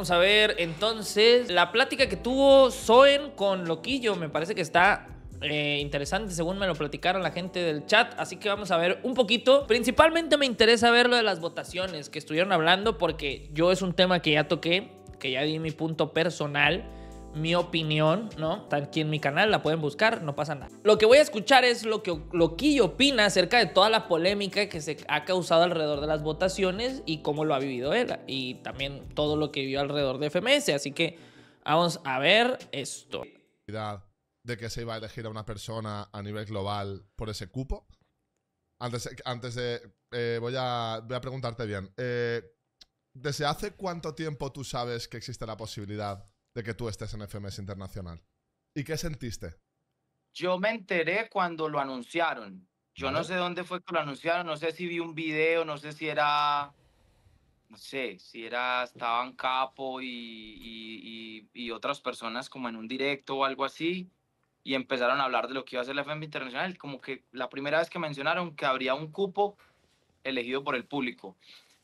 Vamos a ver entonces la plática que tuvo Zoen con Loquillo. Me parece que está eh, interesante, según me lo platicaron la gente del chat. Así que vamos a ver un poquito. Principalmente me interesa ver lo de las votaciones que estuvieron hablando, porque yo es un tema que ya toqué, que ya di mi punto personal mi opinión, ¿no? Está aquí en mi canal, la pueden buscar, no pasa nada. Lo que voy a escuchar es lo que Loquillo opina acerca de toda la polémica que se ha causado alrededor de las votaciones y cómo lo ha vivido él y también todo lo que vio alrededor de FMS. Así que vamos a ver esto. De que se iba a elegir a una persona a nivel global por ese cupo. Antes, antes de. Eh, voy, a, preguntarte bien. Eh, ¿Desde hace cuánto tiempo tú sabes que existe la posibilidad de que tú estés en FMS Internacional. ¿Y qué sentiste? Yo me enteré cuando lo anunciaron. Yo no sé dónde fue que lo anunciaron, no sé si vi un video, no sé si era, no sé, si era, estaban Capo y, otras personas como en un directo o algo así, y empezaron a hablar de lo que iba a ser la FM Internacional, como que la primera vez que mencionaron que habría un cupo elegido por el público.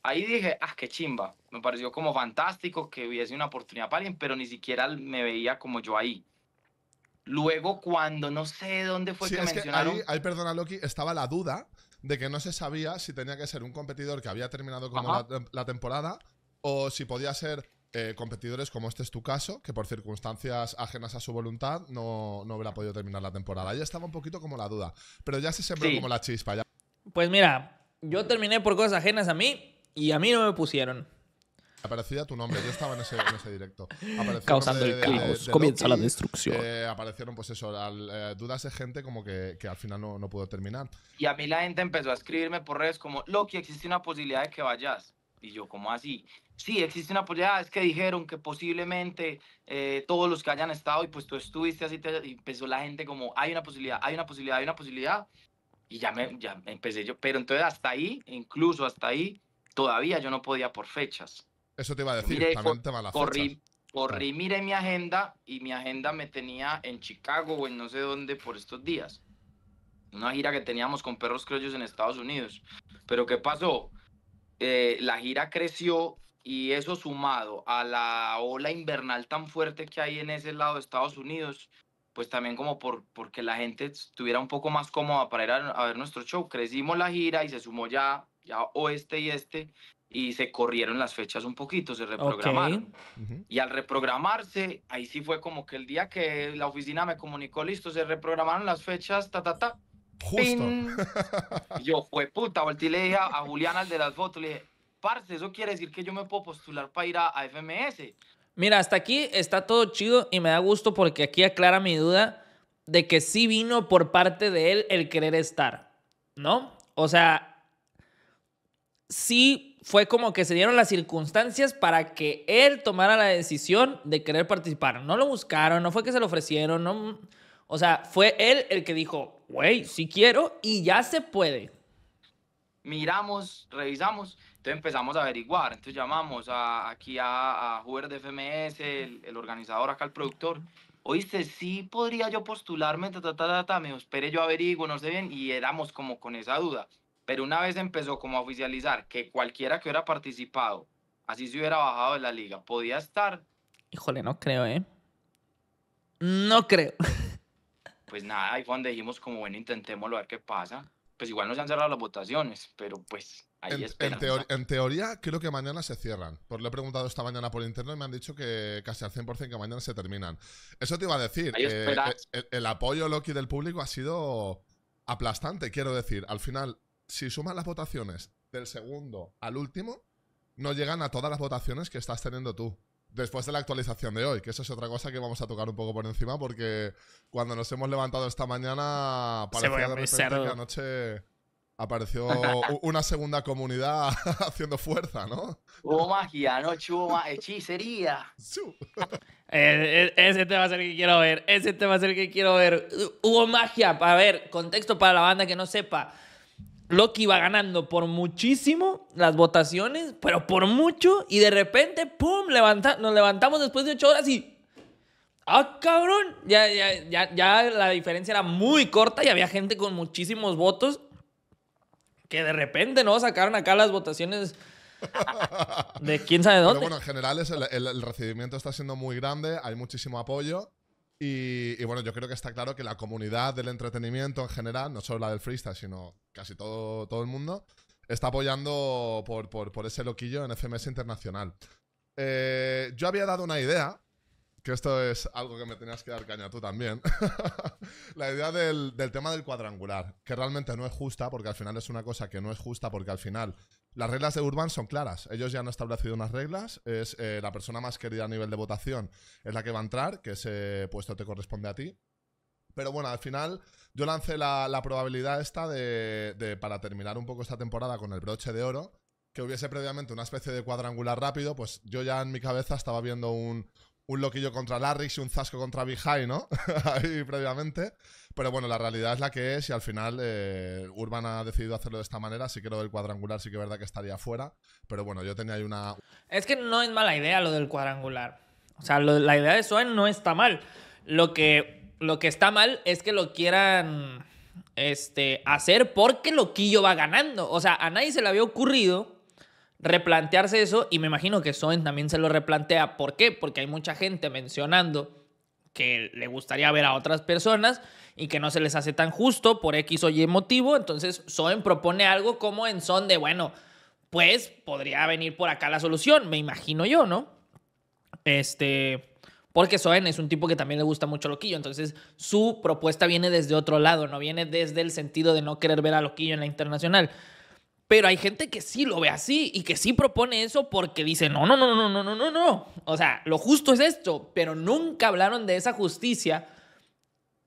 Ahí dije, ah, qué chimba. Me pareció como fantástico que hubiese una oportunidad para alguien, pero ni siquiera me veía como yo ahí. Luego, cuando no sé dónde fue que es Que ahí, perdona, Loki, estaba la duda de que no se sabía si tenía que ser un competidor que había terminado como la, temporada o si podía ser eh, competidores como este es tu caso, que por circunstancias ajenas a su voluntad no, hubiera podido terminar la temporada. Ahí estaba un poquito como la duda, pero ya se sembró como la chispa. Pues mira, yo terminé por cosas ajenas a mí, y a mí no me pusieron. Aparecía tu nombre, yo estaba en ese, directo. Causando el, caos, comienza la destrucción. Eh, aparecieron, pues eso, eh, dudas de gente como que, que al final no, no, pudo terminar. Y a mí la gente empezó a escribirme por redes como, Loki, existe una posibilidad de que vayas. Y yo, como así? Sí, existe una posibilidad, es que dijeron que posiblemente eh, todos los que hayan estado y pues tú estuviste así, empezó la gente como, hay una posibilidad, hay una posibilidad, hay una posibilidad. Y ya, me, ya empecé yo, pero entonces hasta ahí, incluso hasta ahí, todavía yo no podía por fechas. Eso te iba a decir, corri también te va Corrí, miré mi agenda y mi agenda me tenía en Chicago o en no sé dónde por estos días. Una gira que teníamos con Perros Criollos en Estados Unidos. Pero ¿qué pasó? Eh, la gira creció y eso sumado a la ola invernal tan fuerte que hay en ese lado de Estados Unidos, pues también como por, porque la gente estuviera un poco más cómoda para ir a ver nuestro show. Crecimos la gira y se sumó ya oeste y este, y se corrieron las fechas un poquito, se reprogramaron. Y al reprogramarse, ahí sí fue como que el día que la oficina me comunicó, listo, se reprogramaron las fechas, ta, ta, ta. Justo. yo fue puta, volteé y le dije a Julián al de las fotos, le dije, parce, eso quiere decir que yo me puedo postular para ir a, a FMS. Mira, hasta aquí está todo chido y me da gusto porque aquí aclara mi duda de que sí vino por parte de él el querer estar, ¿no? O sea, sí fue como que se dieron las circunstancias para que él tomara la decisión de querer participar. No lo buscaron, no fue que se lo ofrecieron, no... Mm, o sea, fue él el que dijo, güey, sí quiero y ya se puede. Miramos, revisamos, entonces empezamos a averiguar, entonces llamamos a, aquí a, a de FMS, el, organizador acá, el productor. Oíste, sí podría yo postularme, ta, ta, ta, ta, me espere, yo averiguo, no sé bien, y éramos como con esa duda. Pero una vez empezó como a oficializar que cualquiera que hubiera participado, así se hubiera bajado de la liga, podía estar. Híjole, no creo, ¿eh? No creo. Pues nada, ahí fue donde dijimos como, bueno, intentémoslo, a ver qué pasa. Pues igual no se han cerrado las votaciones, pero pues ahí en, en, en, teoría, creo que mañana se cierran. por lo he preguntado esta mañana por interno y me han dicho que casi al 100% que mañana se terminan. Eso te iba a decir. Eh, eh, el, el, apoyo, Loki, del público ha sido aplastante, quiero decir. Al final, si sumas las votaciones del segundo al último, no llegan a todas las votaciones que estás teniendo tú. Después de la actualización de hoy, que eso es otra cosa que vamos a tocar un poco por encima, porque cuando nos hemos levantado esta mañana, parecía de repente que anoche apareció una segunda comunidad haciendo fuerza, ¿no? Hubo magia, anoche hubo hechicería. Eh, eh, ese tema es el que quiero ver, ese tema es el que quiero ver. Hubo magia, para ver, contexto para la banda que no sepa. Loki va ganando por muchísimo las votaciones, pero por mucho, y de repente, ¡pum! nos levantamos después de ocho horas y. ¡Ah, cabrón! Ya, ya, ya, la diferencia era muy corta y había gente con muchísimos votos que de repente, ¿no? Sacaron acá las votaciones de quién sabe dónde. bueno, en general el recibimiento está siendo muy grande, hay muchísimo apoyo. Y, bueno, yo creo que está claro que la comunidad del entretenimiento en general, no solo la del freestyle, sino casi todo, todo el mundo, está apoyando por, ese loquillo en FMS Internacional. Eh, yo había dado una idea, que esto es algo que me tenías que dar caña tú también, la idea del, del, tema del cuadrangular, que realmente no es justa, porque al final es una cosa que no es justa, porque al final las reglas de Urban son claras. Ellos ya han establecido unas reglas. Es eh, la persona más querida a nivel de votación es la que va a entrar, que ese puesto te corresponde a ti. Pero bueno, al final yo lancé la, probabilidad esta de, para terminar un poco esta temporada con el broche de oro, que hubiese previamente una especie de cuadrangular rápido, pues yo ya en mi cabeza estaba viendo un, un loquillo contra Larrix y un zasco contra Bihai, ¿no? Ahí previamente. Pero bueno, la realidad es la que es y al final eh, Urban ha decidido hacerlo de esta manera. Sí que lo del cuadrangular sí que es verdad que estaría fuera. Pero bueno, yo tenía ahí una... Es que no es mala idea lo del cuadrangular. O sea, la idea de Swain no está mal. Lo que, lo que está mal es que lo quieran este, hacer porque Loquillo va ganando. O sea, a nadie se le había ocurrido replantearse eso y me imagino que Soen también se lo replantea. ¿Por qué? Porque hay mucha gente mencionando que le gustaría ver a otras personas y que no se les hace tan justo por X o Y motivo. Entonces Soen propone algo como en son de, bueno, pues podría venir por acá la solución, me imagino yo, ¿no? Este, porque Soen es un tipo que también le gusta mucho Loquillo, entonces su propuesta viene desde otro lado, no viene desde el sentido de no querer ver a Loquillo en la internacional. Pero hay gente que sí lo ve así y que sí propone eso porque dice, no, no, no, no, no, no, no, no. O sea, lo justo es esto, pero nunca hablaron de esa justicia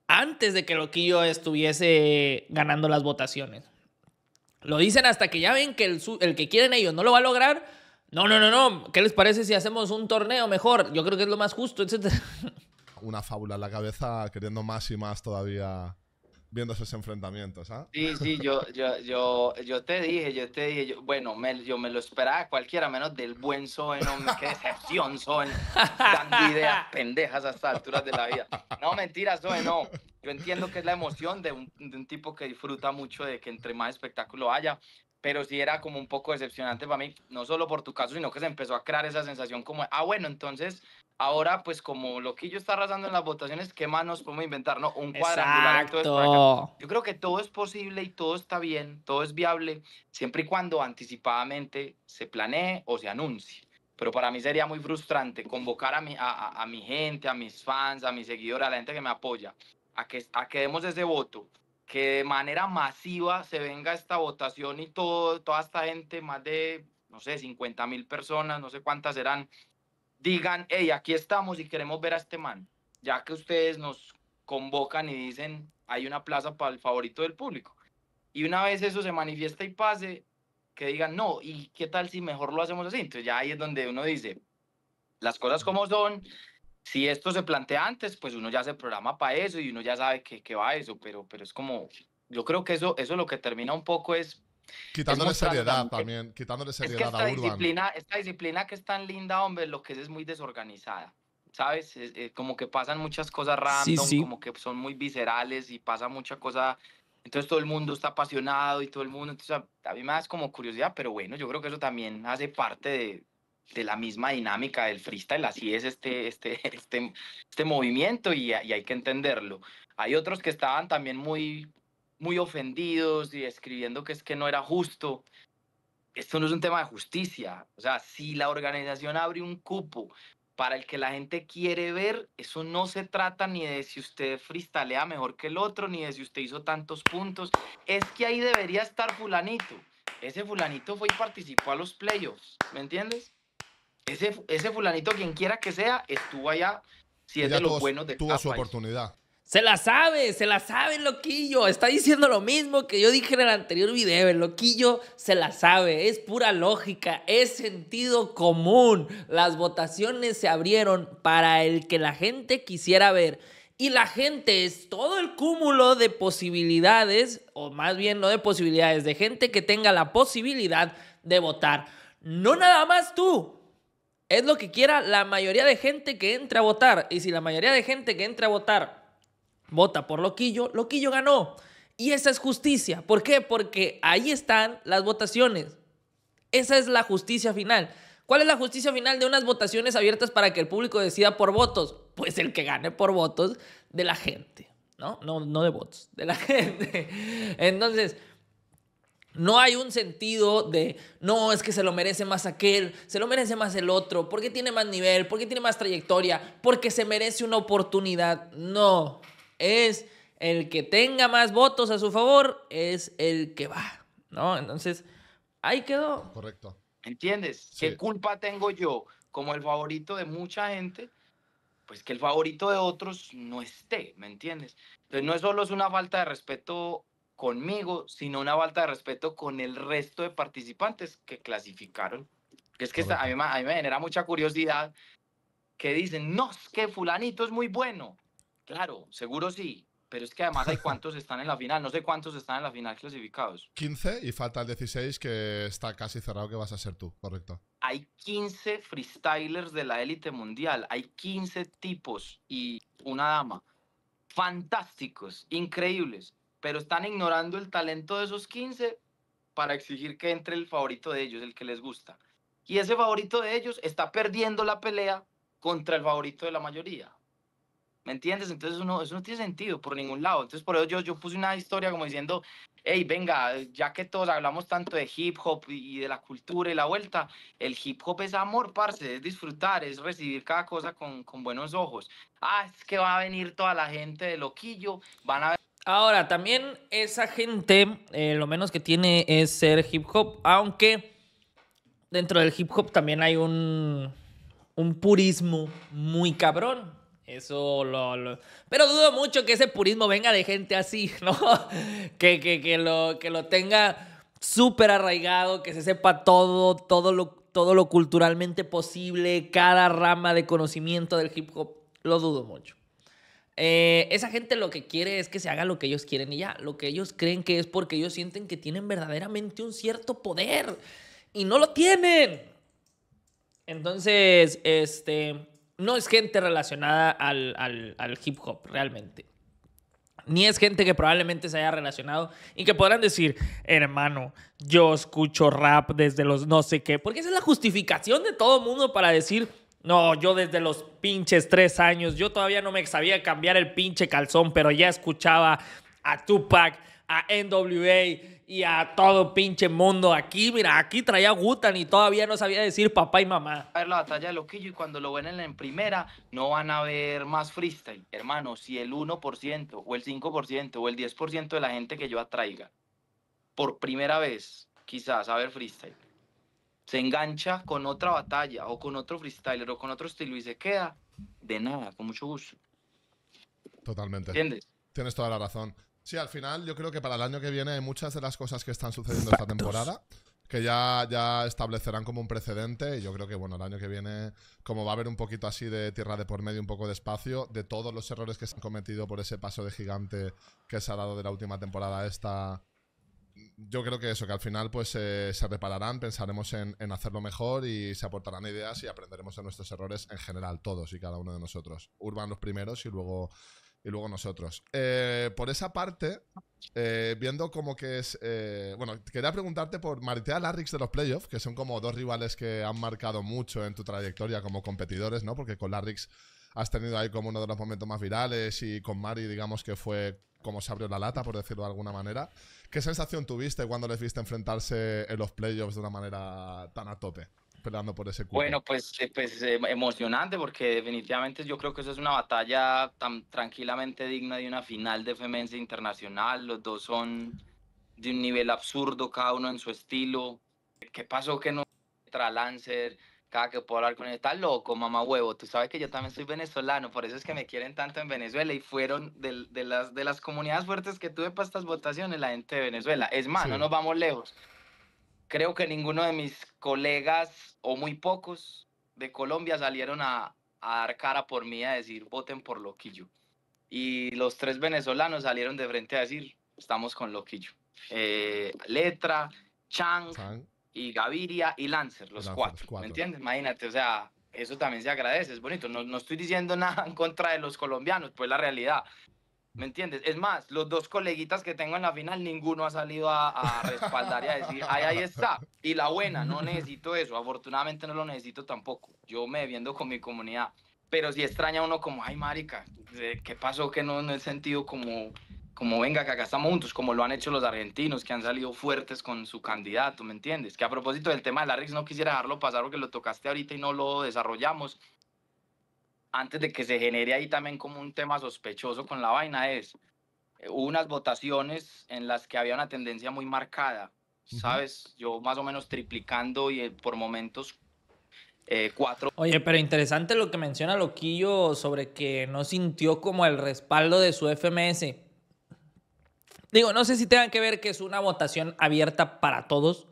antes de que Loquillo estuviese ganando las votaciones. Lo dicen hasta que ya ven que el, el que quieren ellos no lo va a lograr. No, no, no, no. ¿Qué les parece si hacemos un torneo mejor? Yo creo que es lo más justo, etc. Una fábula en la cabeza queriendo más y más todavía viendo esos enfrentamientos. ¿ah? Sí, sí, yo, yo, yo, yo te dije, yo te dije, bueno, yo me lo esperaba cualquiera menos del buen Soen, hombre, qué decepción Soen, dando ideas pendejas a estas alturas de la vida. No, mentira, Soen, no. Yo entiendo que es la emoción de un, de un tipo que disfruta mucho de que entre más espectáculo haya, pero sí era como un poco decepcionante para mí, no solo por tu caso, sino que se empezó a crear esa sensación como, ah, bueno, entonces Ahora, pues como lo que yo está arrasando en las votaciones, ¿qué más nos podemos inventar? No, un cuadrangular. Exacto. Yo creo que todo es posible y todo está bien, todo es viable, siempre y cuando anticipadamente se planee o se anuncie. Pero para mí sería muy frustrante convocar a mi, a, mi gente, a mis fans, a mis seguidores, a la gente que me apoya, a que, a que demos ese voto, que de manera masiva se venga esta votación y todo, toda esta gente, más de, no sé, 50 mil personas, no sé cuántas serán, digan, hey, aquí estamos y queremos ver a este man, ya que ustedes nos convocan y dicen, hay una plaza para el favorito del público. Y una vez eso se manifiesta y pase, que digan, no, ¿y qué tal si mejor lo hacemos así? Entonces ya ahí es donde uno dice, las cosas como son, si esto se plantea antes, pues uno ya se programa para eso y uno ya sabe que, va a eso, pero, pero es como, yo creo que eso, eso lo que termina un poco es Quitándole seriedad también, quitándole seriedad es que esta a Disciplina, esta disciplina que es tan linda, hombre, lo que es es muy desorganizada. ¿Sabes? como que pasan muchas cosas random, como que son muy viscerales y pasa mucha cosa entonces todo el mundo está apasionado y todo el mundo, entonces a, mí me da como curiosidad, pero bueno, yo creo que eso también hace parte de, la misma dinámica del freestyle, así es este, este, este, este movimiento y, y, hay que entenderlo. Hay otros que estaban también muy, muy ofendidos y escribiendo que es que no era justo. Esto no es un tema de justicia. O sea, si la organización abre un cupo para el que la gente quiere ver, eso no se trata ni de si usted fristalea mejor que el otro, ni de si usted hizo tantos puntos. Es que ahí debería estar fulanito. Ese fulanito fue y participó a los playoffs, ¿me entiendes? Ese, ese fulanito, quien quiera que sea, estuvo allá, si es de los buenos de Tuvo su oportunidad. Se la sabe, se la sabe el loquillo. Está diciendo lo mismo que yo dije en el anterior video. El loquillo se la sabe. Es pura lógica, es sentido común. Las votaciones se abrieron para el que la gente quisiera ver. Y la gente es todo el cúmulo de posibilidades, o más bien no de posibilidades, de gente que tenga la posibilidad de votar. No nada más tú, es lo que quiera la mayoría de gente que entre a votar. Y si la mayoría de gente que entre a votar vota por Loquillo, Loquillo ganó. Y esa es justicia. ¿Por qué? Porque ahí están las votaciones. Esa es la justicia final. ¿Cuál es la justicia final de unas votaciones abiertas para que el público decida por votos? Pues el que gane por votos de la gente, ¿no? No, no de votos, de la gente. Entonces, no hay un sentido de, no, es que se lo merece más aquel, se lo merece más el otro, porque tiene más nivel, porque tiene más trayectoria, porque se merece una oportunidad. No, es el que tenga más votos a su favor, es el que va, ¿no? Entonces, ahí quedó. Correcto. ¿Entiendes? ¿Qué culpa tengo yo como el favorito de mucha gente? Pues que el favorito de otros no esté, ¿me entiendes? Entonces no es solo es una falta de respeto conmigo, sino una falta de respeto con el resto de participantes que clasificaron. Es que a mí, a mí me genera mucha curiosidad que dicen, no, es que fulanito es muy bueno. Claro, seguro sí. Pero es que además hay cuántos están en la final. No sé cuántos están en la final clasificados. 15 y falta el 16 que está casi cerrado que vas a ser tú, correcto. Hay 15 freestylers de la élite mundial. Hay 15 tipos y una dama. Fantásticos, increíbles. Pero están ignorando el talento de esos 15 para exigir que entre el favorito de ellos, el que les gusta. Y ese favorito de ellos está perdiendo la pelea contra el favorito de la mayoría. ¿Me entiendes? Entonces eso no tiene sentido por ningún lado. Entonces por eso yo, puse una historia como diciendo, hey, venga, ya que todos hablamos tanto de hip hop y de la cultura y la vuelta, el hip hop es amor, parce, es disfrutar, es recibir cada cosa con, buenos ojos. Ah, es que va a venir toda la gente de loquillo, van a... Ahora, también esa gente, eh, lo menos que tiene es ser hip hop, aunque dentro del hip hop también hay un, un purismo muy cabrón eso lo, Pero dudo mucho que ese purismo venga de gente así, ¿no? que, lo, que lo tenga súper arraigado, que se sepa todo, todo lo, todo lo culturalmente posible, cada rama de conocimiento del hip hop. Lo dudo mucho. Eh, esa gente lo que quiere es que se haga lo que ellos quieren y ya, lo que ellos creen que es porque ellos sienten que tienen verdaderamente un cierto poder y no lo tienen. Entonces, este, no es gente relacionada al, hip hop realmente ni es gente que probablemente se haya relacionado y que podrán decir, hermano, yo escucho rap desde los no sé qué, porque esa es la justificación de todo mundo para decir, no, yo desde los pinches tres años, yo todavía no me sabía cambiar el pinche calzón, pero ya escuchaba a Tupac, a NWA y a todo pinche mundo. Aquí, mira, aquí traía Gutan y todavía no sabía decir papá y mamá. A ver la batalla de Loquillo y cuando lo ven en, primera, no van a ver más freestyle. Hermano, si el 1% o el 5% o el 10% de la gente que yo atraiga por primera vez, quizás, a ver freestyle, se engancha con otra batalla o con otro freestyler o con otro estilo y se queda, de nada, con mucho gusto. Totalmente. Tienes toda la razón. Sí, al final yo creo que para el año que viene hay muchas de las cosas que están sucediendo esta temporada que ya, ya establecerán como un precedente y yo creo que bueno, el año que viene, como va a haber un poquito así de tierra de por medio, un poco de espacio, de todos los errores que se han cometido por ese paso de gigante que se ha dado de la última temporada esta, yo creo que eso, que al final pues eh, se repararán, pensaremos en, hacerlo mejor y se aportarán ideas y aprenderemos de nuestros errores en general, todos y cada uno de nosotros. Urban los primeros y luego y luego nosotros. Eh, por esa parte, eh, viendo como que es. Eh, bueno, quería preguntarte por Maritea Larrix de los playoffs, que son como dos rivales que han marcado mucho en tu trayectoria como competidores, ¿no? Porque con Larrix has tenido ahí como uno de los momentos más virales y con Mari, digamos que fue como se abrió la lata, por decirlo de alguna manera. ¿Qué sensación tuviste cuando les viste enfrentarse en los playoffs de una manera tan a tope? por ese Bueno, pues, eh, pues eh, emocionante porque definitivamente yo creo que eso es una batalla tan tranquilamente digna de una final de Femense Internacional. Los dos son de un nivel absurdo, cada uno en su estilo. ¿Qué pasó que no tra Lancer? Cada que puedo hablar con él, está loco, mamá huevo. Tú sabes que yo también soy venezolano, por eso es que me quieren tanto en Venezuela y fueron de, las, de las comunidades fuertes que tuve para estas votaciones la gente de Venezuela. Es más, no nos vamos lejos creo que ninguno de mis colegas, o muy pocos, de Colombia salieron a, a dar cara por mí a decir voten por Loquillo. Y los tres venezolanos salieron de frente a decir estamos con Loquillo. Eh, Letra, Chang, y Gaviria y Lancer, los cuatro, cuatro. ¿Me entiendes? Imagínate, o sea, eso también se agradece, es bonito. No, no, estoy diciendo nada en contra de los colombianos, pues la realidad. ¿Me entiendes? Es más, los dos coleguitas que tengo en la final, ninguno ha salido a, respaldar y a decir, ahí, ahí está. Y la buena, no necesito eso. Afortunadamente no lo necesito tampoco. Yo me viendo con mi comunidad. Pero si extraña uno como, ay, marica, ¿qué pasó que no, en he sentido como, como, venga, que acá estamos juntos, como lo han hecho los argentinos, que han salido fuertes con su candidato, ¿me entiendes? Que a propósito del tema de la RIX, no quisiera dejarlo pasar porque lo tocaste ahorita y no lo desarrollamos antes de que se genere ahí también como un tema sospechoso con la vaina, es eh, hubo unas votaciones en las que había una tendencia muy marcada, ¿sabes? Yo más o menos triplicando y eh, por momentos eh, cuatro. Oye, pero interesante lo que menciona Loquillo sobre que no sintió como el respaldo de su FMS. Digo, no sé si tengan que ver que es una votación abierta para todos,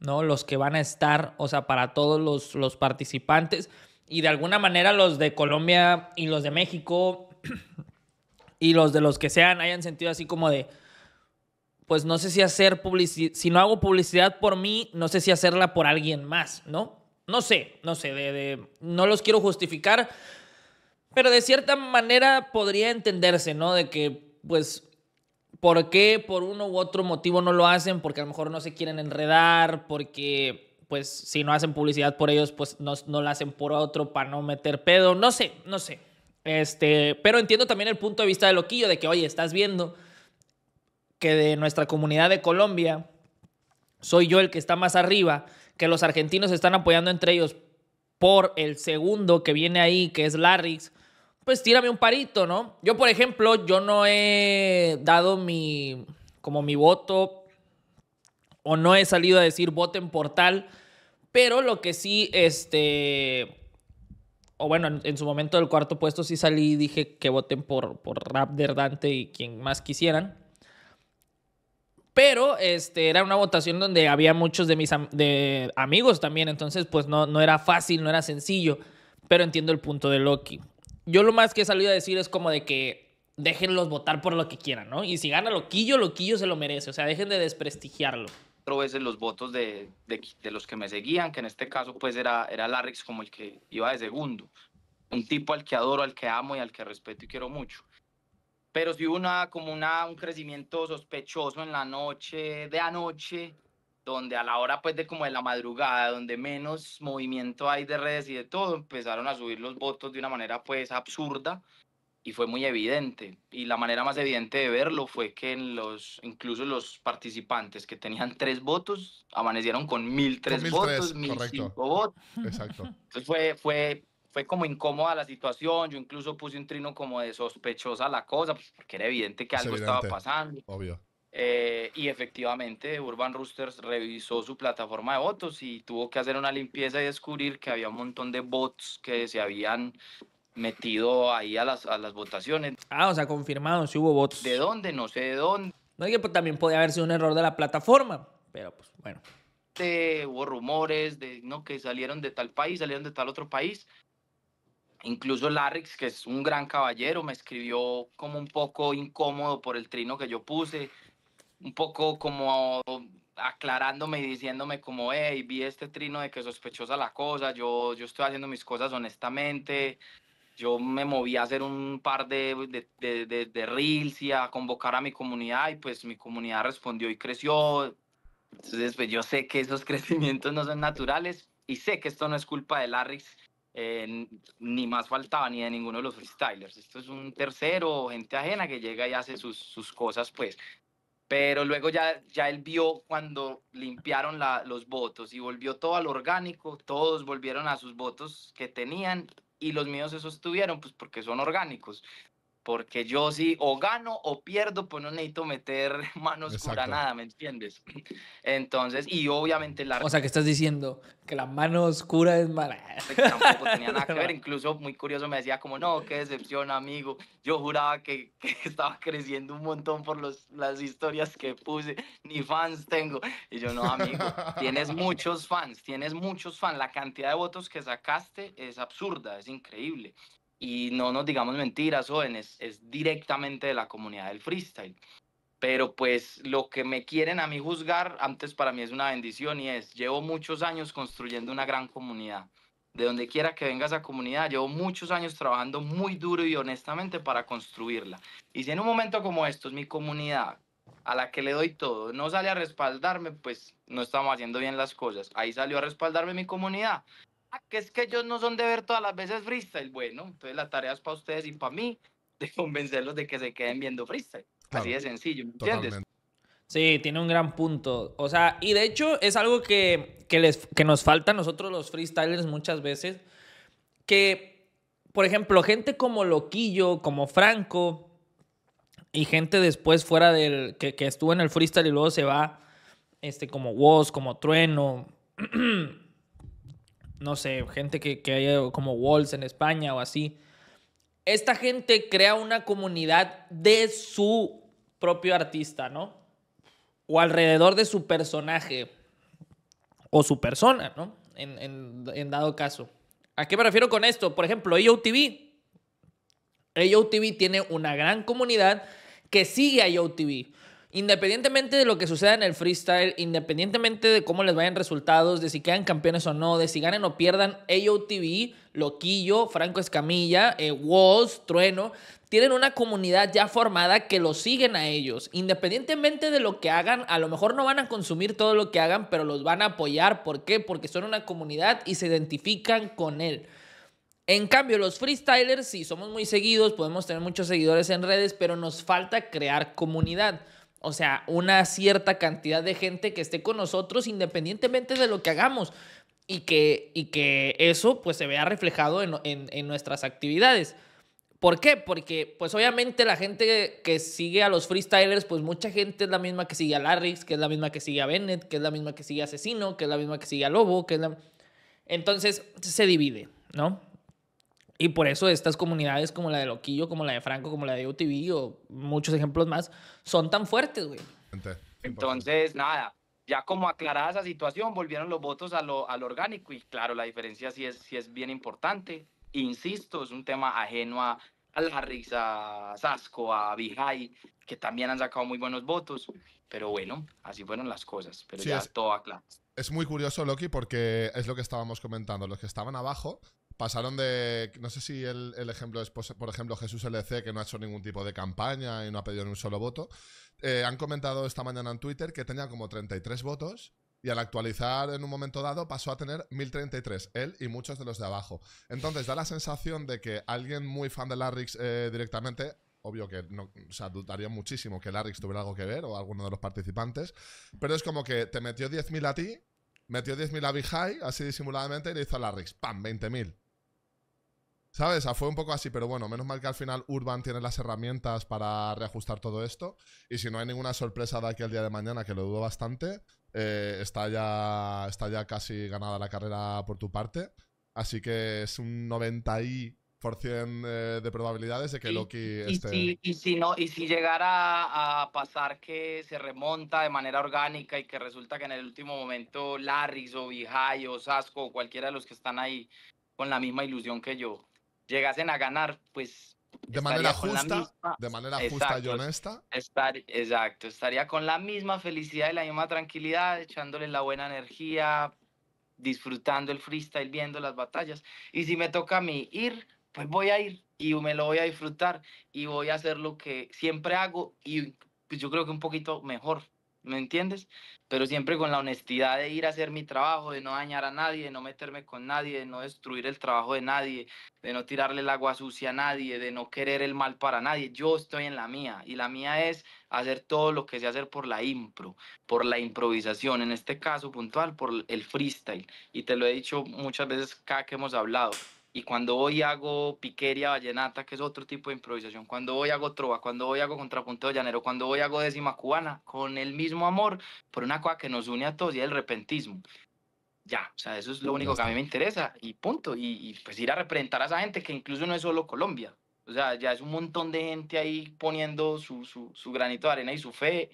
¿no? Los que van a estar, o sea, para todos los, los participantes. Y de alguna manera los de Colombia y los de México y los de los que sean hayan sentido así como de, pues no sé si hacer publicidad, si no hago publicidad por mí, no sé si hacerla por alguien más, ¿no? No sé, no sé, no los quiero justificar, pero de cierta manera podría entenderse, ¿no? De que, pues, ¿por qué por uno u otro motivo no lo hacen? Porque a lo mejor no se quieren enredar, porque pues si no hacen publicidad por ellos, pues no, no la hacen por otro para no meter pedo, no sé, no sé. Este, pero entiendo también el punto de vista de Loquillo, de que, oye, estás viendo que de nuestra comunidad de Colombia soy yo el que está más arriba, que los argentinos están apoyando entre ellos por el segundo que viene ahí, que es Larrix, pues tírame un parito, ¿no? Yo, por ejemplo, yo no he dado mi, como mi voto o no he salido a decir voten por tal, pero lo que sí, este, o bueno, en, su momento del cuarto puesto sí salí y dije que voten por, por Rapder, Dante y quien más quisieran. Pero este, era una votación donde había muchos de mis amigos también, entonces pues no, no era fácil, no era sencillo, pero entiendo el punto de Loki. Yo lo más que he salido a decir es como de que déjenlos votar por lo que quieran, ¿no? Y si gana Loquillo, Loquillo se lo merece, o sea, dejen de desprestigiarlo cuatro veces los votos de, los que me seguían, que en este caso pues era, era Larrix como el que iba de segundo. Un tipo al que adoro, al que amo y al que respeto y quiero mucho. Pero sí hubo una, como una, un crecimiento sospechoso en la noche de anoche, donde a la hora pues de como de la madrugada, donde menos movimiento hay de redes y de todo, empezaron a subir los votos de una manera pues absurda y fue muy evidente. Y la manera más evidente de verlo fue que en los, incluso los participantes que tenían tres votos amanecieron con mil tres votos, mil cinco votos. Exacto. Entonces fue, fue, fue como incómoda la situación. Yo incluso puse un trino como de sospechosa la cosa, pues, porque era evidente que algo estaba pasando. Obvio. Eh, y efectivamente, Urban Roosters revisó su plataforma de votos y tuvo que hacer una limpieza y descubrir que había un montón de bots que se habían metido ahí a las, a las votaciones. Ah, o sea, confirmado, si hubo votos. ¿De dónde? No sé de dónde. No, pues, también podía haber sido un error de la plataforma, pero pues bueno. De, hubo rumores de no que salieron de tal país, salieron de tal otro país. Incluso Larrix, que es un gran caballero, me escribió como un poco incómodo por el trino que yo puse, un poco como aclarándome y diciéndome como, hey, vi este trino de que sospechosa la cosa, yo, yo estoy haciendo mis cosas honestamente, yo me moví a hacer un par de, de, de, reels y a convocar a mi comunidad y pues mi comunidad respondió y creció. Entonces pues yo sé que esos crecimientos no son naturales y sé que esto no es culpa de Larrix, eh, ni más faltaba ni de ninguno de los freestylers. Esto es un tercero, gente ajena que llega y hace sus, cosas pues. Pero luego ya, ya él vio cuando limpiaron la, los votos y volvió todo al orgánico, todos volvieron a sus votos que tenían y los míos esos tuvieron, pues porque son orgánicos porque yo sí o gano o pierdo, pues no necesito meter manos oscura nada, ¿me entiendes? Entonces, y obviamente la... O sea, que estás diciendo que la mano oscura es mala. Pues tampoco tenía nada que ver, incluso muy curioso me decía como, no, qué decepción, amigo, yo juraba que, que estaba creciendo un montón por los, las historias que puse, ni fans tengo. Y yo, no, amigo, tienes muchos fans, tienes muchos fans, la cantidad de votos que sacaste es absurda, es increíble y no nos digamos mentiras, jóvenes, es directamente de la comunidad del freestyle. Pero pues lo que me quieren a mí juzgar, antes para mí es una bendición y es, llevo muchos años construyendo una gran comunidad. De donde quiera que venga esa comunidad, llevo muchos años trabajando muy duro y honestamente para construirla. Y si en un momento como esto es mi comunidad, a la que le doy todo, no sale a respaldarme, pues no estamos haciendo bien las cosas. Ahí salió a respaldarme mi comunidad Ah, que es que ellos no son de ver todas las veces freestyle. Bueno, entonces la tarea es para ustedes y para mí de convencerlos de que se queden viendo freestyle. Así de sencillo, ¿me entiendes? Sí, tiene un gran punto. O sea, y de hecho es algo que, que, les, que nos falta a nosotros los freestylers muchas veces. Que, por ejemplo, gente como Loquillo, como Franco, y gente después fuera del. que, que estuvo en el freestyle y luego se va, este, como Woz, como Trueno. no sé, gente que, que haya como Walls en España o así. Esta gente crea una comunidad de su propio artista, ¿no? O alrededor de su personaje o su persona, ¿no? En, dado caso. ¿A qué me refiero con esto? Por ejemplo, A.O.T.V. A.O.T.V. tiene una gran comunidad que sigue a A.O.T.V., Independientemente de lo que suceda en el freestyle, independientemente de cómo les vayan resultados, de si quedan campeones o no, de si ganen o pierdan, AOTV, Loquillo, Franco Escamilla, eh, Woz, Trueno, tienen una comunidad ya formada que los siguen a ellos. Independientemente de lo que hagan, a lo mejor no van a consumir todo lo que hagan, pero los van a apoyar. ¿Por qué? Porque son una comunidad y se identifican con él. En cambio, los freestylers, sí, somos muy seguidos, podemos tener muchos seguidores en redes, pero nos falta crear comunidad. O sea, una cierta cantidad de gente que esté con nosotros independientemente de lo que hagamos y que, y que eso pues se vea reflejado en, nuestras actividades. ¿Por qué? Porque, pues obviamente la gente que sigue a los freestylers, pues mucha gente es la misma que sigue a Larrix, que es la misma que sigue a Bennett, que es la misma que sigue a Asesino, que es la misma que sigue a Lobo, que es la... Entonces se divide, ¿no? Y por eso estas comunidades como la de Loquillo, como la de Franco, como la de UTV o muchos ejemplos más, son tan fuertes, güey. Entonces, nada, ya como aclarada esa situación, volvieron los votos al lo, orgánico y claro, la diferencia sí es, sí es bien importante. Insisto, es un tema ajeno a, la a Sasco, a Vijay, que también han sacado muy buenos votos. Pero bueno, así fueron las cosas, pero ya todo aclarado es muy curioso, Loki, porque es lo que estábamos comentando. Los que estaban abajo pasaron de. No sé si el, ejemplo es, pues, por ejemplo, Jesús LC, que no ha hecho ningún tipo de campaña y no ha pedido ni un solo voto. Eh, han comentado esta mañana en Twitter que tenía como 33 votos y al actualizar en un momento dado pasó a tener 1033, él y muchos de los de abajo. Entonces da la sensación de que alguien muy fan de Larrix eh, directamente obvio que no, o dudaría muchísimo que Larryx tuviera algo que ver o alguno de los participantes, pero es como que te metió 10.000 a ti, metió 10.000 a Bihai, así disimuladamente, y le hizo a Larryx: ¡pam! 20.000. ¿Sabes? O sea, fue un poco así, pero bueno, menos mal que al final Urban tiene las herramientas para reajustar todo esto. Y si no hay ninguna sorpresa de aquí al día de mañana, que lo dudo bastante, eh, está, ya, está ya casi ganada la carrera por tu parte. Así que es un 90 y por cien eh, de probabilidades de que Loki esté. y si, no, y si llegara a pasar que se remonta de manera orgánica y que resulta que en el último momento Larry o Vijay o Sasco o cualquiera de los que están ahí con la misma ilusión que yo llegasen a ganar, pues. De manera justa, de manera justa y honesta. exacto, estaría con la misma felicidad y la misma tranquilidad, echándole la buena energía, disfrutando el freestyle, viendo las batallas. Y si me toca a mí ir, pues voy a ir y me lo voy a disfrutar y voy a hacer lo que siempre hago y pues yo creo que un poquito mejor, ¿me entiendes? Pero siempre con la honestidad de ir a hacer mi trabajo, de no dañar a nadie, de no meterme con nadie, de no destruir el trabajo de nadie, de no tirarle el agua sucia a nadie, de no querer el mal para nadie. Yo estoy en la mía y la mía es hacer todo lo que se hacer por la impro, por la improvisación, en este caso puntual, por el freestyle. Y te lo he dicho muchas veces cada que hemos hablado. Y cuando hoy hago piquería, vallenata, que es otro tipo de improvisación, cuando hoy hago trova, cuando hoy hago contrapunto de llanero, cuando hoy hago décima cubana, con el mismo amor, por una cosa que nos une a todos y es el repentismo. Ya, o sea, eso es lo único que a mí me interesa y punto. Y, pues ir a representar a esa gente que incluso no es solo Colombia. O sea, ya es un montón de gente ahí poniendo su, su, granito de arena y su fe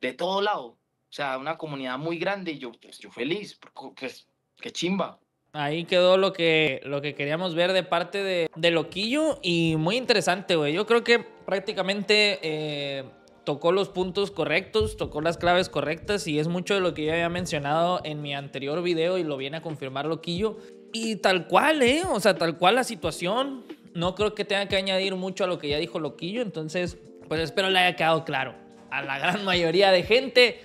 de todo lado. O sea, una comunidad muy grande y yo, pues, yo feliz, porque, pues, qué chimba ahí quedó lo que, lo que queríamos ver de parte de, Loquillo y muy interesante, güey. Yo creo que prácticamente eh, tocó los puntos correctos, tocó las claves correctas y es mucho de lo que ya había mencionado en mi anterior video y lo viene a confirmar Loquillo. Y tal cual, ¿eh? O sea, tal cual la situación. No creo que tenga que añadir mucho a lo que ya dijo Loquillo, entonces, pues espero le haya quedado claro a la gran mayoría de gente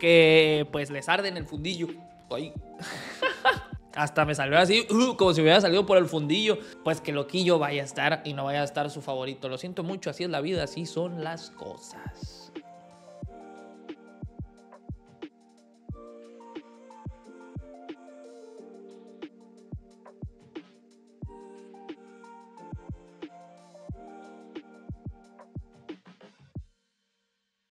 que pues les arde en el fundillo. hasta me salió así, uh, como si hubiera salido por el fundillo. Pues que Loquillo vaya a estar y no vaya a estar su favorito. Lo siento mucho, así es la vida, así son las cosas.